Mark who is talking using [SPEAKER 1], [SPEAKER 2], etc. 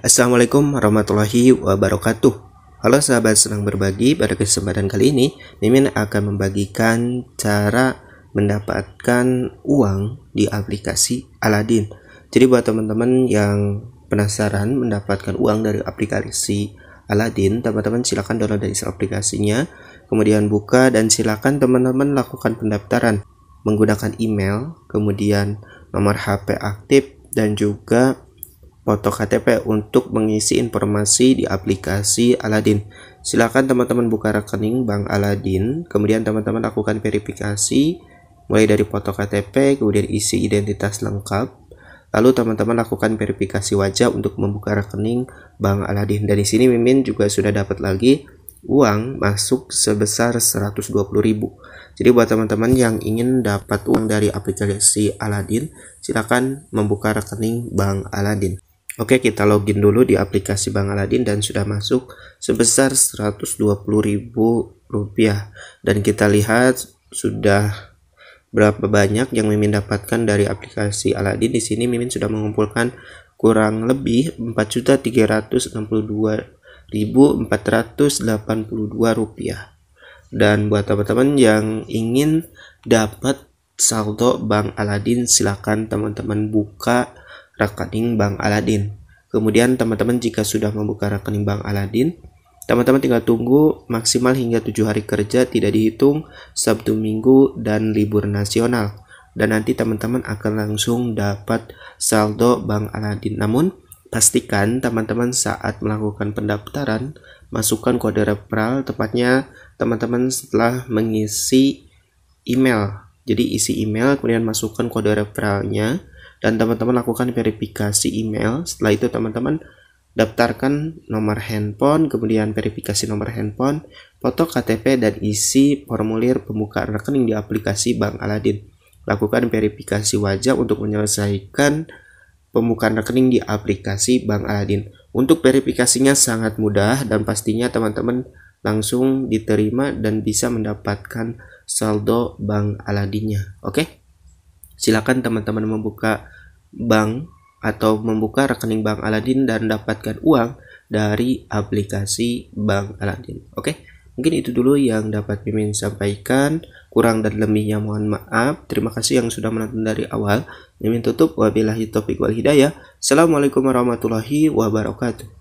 [SPEAKER 1] Assalamualaikum warahmatullahi wabarakatuh. Halo sahabat senang berbagi, pada kesempatan kali ini Mimin akan membagikan cara mendapatkan uang di aplikasi Aladin. Jadi buat teman-teman yang penasaran mendapatkan uang dari aplikasi Aladin, teman-teman silakan download dari aplikasinya, kemudian buka dan silakan teman-teman lakukan pendaftaran menggunakan email, kemudian nomor HP aktif dan juga foto KTP untuk mengisi informasi di aplikasi Aladin. Silakan teman-teman buka rekening Bank Aladin, kemudian teman-teman lakukan verifikasi mulai dari foto KTP, kemudian isi identitas lengkap. Lalu teman-teman lakukan verifikasi wajah untuk membuka rekening Bank Aladin. Dan di sini Mimin juga sudah dapat lagi uang masuk sebesar 120.000. Jadi buat teman-teman yang ingin dapat uang dari aplikasi Aladin, silakan membuka rekening Bank Aladin. Oke, kita login dulu di aplikasi Bang Aladin dan sudah masuk sebesar rp rupiah dan kita lihat sudah berapa banyak yang Mimin dapatkan dari aplikasi Aladin. Di sini Mimin sudah mengumpulkan kurang lebih 4.362.482 rupiah. Dan buat teman-teman yang ingin dapat saldo Bang Aladin silahkan teman-teman buka rekening Bank Aladin. Kemudian teman-teman jika sudah membuka rekening Bank Aladin, teman-teman tinggal tunggu maksimal hingga 7 hari kerja tidak dihitung Sabtu Minggu dan libur nasional. Dan nanti teman-teman akan langsung dapat saldo Bank Aladin. Namun pastikan teman-teman saat melakukan pendaftaran masukkan kode referral tepatnya teman-teman setelah mengisi email. Jadi isi email kemudian masukkan kode referralnya dan teman-teman lakukan verifikasi email. Setelah itu teman-teman daftarkan nomor handphone, kemudian verifikasi nomor handphone, foto KTP dan isi formulir pembukaan rekening di aplikasi Bank Aladin. Lakukan verifikasi wajah untuk menyelesaikan pembukaan rekening di aplikasi Bank Aladin. Untuk verifikasinya sangat mudah dan pastinya teman-teman langsung diterima dan bisa mendapatkan saldo Bank Aladinnya. Oke? Okay? Silakan teman-teman membuka bank atau membuka rekening Bank Aladin dan dapatkan uang dari aplikasi Bank Aladin. Oke, mungkin itu dulu yang dapat Mimin sampaikan. Kurang dan lebihnya mohon maaf. Terima kasih yang sudah menonton dari awal. Mimin tutup. wabilahi topik wal hidayah. Assalamualaikum warahmatullahi wabarakatuh.